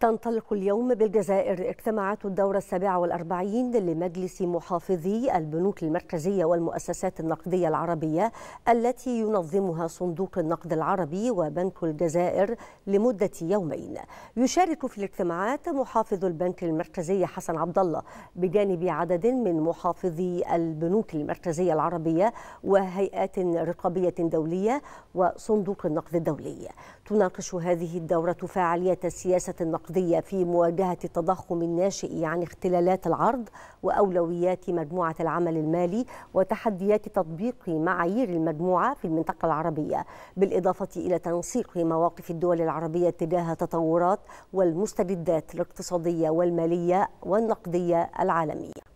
تنطلق اليوم بالجزائر اجتماعات الدورة السابعة والأربعين لمجلس محافظي البنوك المركزية والمؤسسات النقدية العربية التي ينظمها صندوق النقد العربي وبنك الجزائر لمدة يومين يشارك في الاجتماعات محافظ البنك المركزي حسن عبد الله بجانب عدد من محافظي البنوك المركزية العربية وهيئات رقابية دولية وصندوق النقد الدولي تناقش هذه الدورة فعالية سياسة النقد النقدية في مواجهة التضخم الناشئ عن اختلالات العرض وأولويات مجموعة العمل المالي وتحديات تطبيق معايير المجموعة في المنطقة العربية بالإضافة إلى تنسيق مواقف الدول العربية تجاه تطورات والمستجدات الاقتصادية والمالية والنقدية العالمية